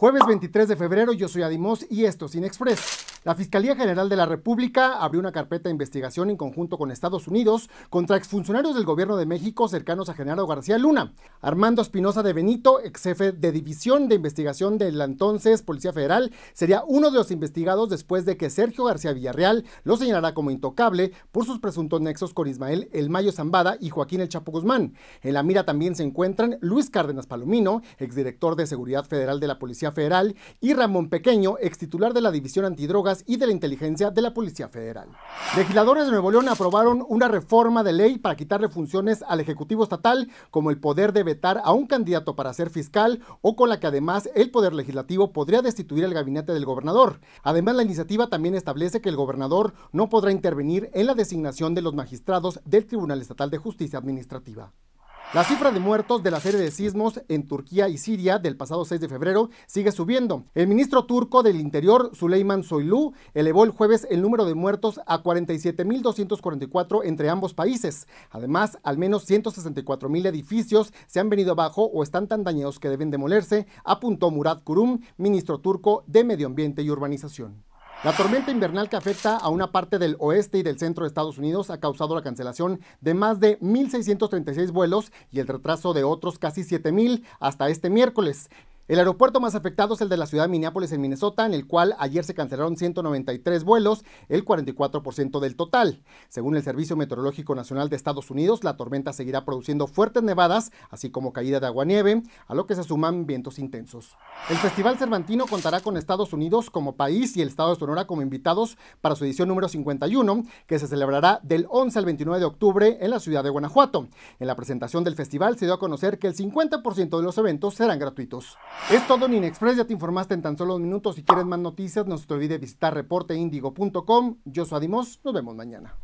Jueves 23 de febrero, yo soy Adimos y esto es Inexpress. La Fiscalía General de la República abrió una carpeta de investigación en conjunto con Estados Unidos contra exfuncionarios del gobierno de México cercanos a Genaro García Luna. Armando Espinosa de Benito, ex jefe de división de investigación de la entonces Policía Federal, sería uno de los investigados después de que Sergio García Villarreal lo señalara como intocable por sus presuntos nexos con Ismael El Mayo Zambada y Joaquín El Chapo Guzmán. En la mira también se encuentran Luis Cárdenas Palomino, exdirector de Seguridad Federal de la Policía Federal, y Ramón Pequeño, ex titular de la División Antidroga y de la Inteligencia de la Policía Federal. Legisladores de Nuevo León aprobaron una reforma de ley para quitarle funciones al Ejecutivo Estatal, como el poder de vetar a un candidato para ser fiscal o con la que además el Poder Legislativo podría destituir al gabinete del gobernador. Además, la iniciativa también establece que el gobernador no podrá intervenir en la designación de los magistrados del Tribunal Estatal de Justicia Administrativa. La cifra de muertos de la serie de sismos en Turquía y Siria del pasado 6 de febrero sigue subiendo. El ministro turco del Interior, Süleyman Soylu, elevó el jueves el número de muertos a 47.244 entre ambos países. Además, al menos 164.000 edificios se han venido abajo o están tan dañados que deben demolerse, apuntó Murat Kurum, ministro turco de Medio Ambiente y Urbanización. La tormenta invernal que afecta a una parte del oeste y del centro de Estados Unidos ha causado la cancelación de más de 1.636 vuelos y el retraso de otros casi 7.000 hasta este miércoles. El aeropuerto más afectado es el de la ciudad de Minneapolis, en Minnesota, en el cual ayer se cancelaron 193 vuelos, el 44% del total. Según el Servicio Meteorológico Nacional de Estados Unidos, la tormenta seguirá produciendo fuertes nevadas, así como caída de agua-nieve, a lo que se suman vientos intensos. El Festival Cervantino contará con Estados Unidos como país y el Estado de Sonora como invitados para su edición número 51, que se celebrará del 11 al 29 de octubre en la ciudad de Guanajuato. En la presentación del festival se dio a conocer que el 50% de los eventos serán gratuitos. Es todo en Inexpress, ya te informaste en tan solo minutos. Si quieres más noticias, no se te olvide visitar reporteindigo.com. Yo soy Adimos, nos vemos mañana.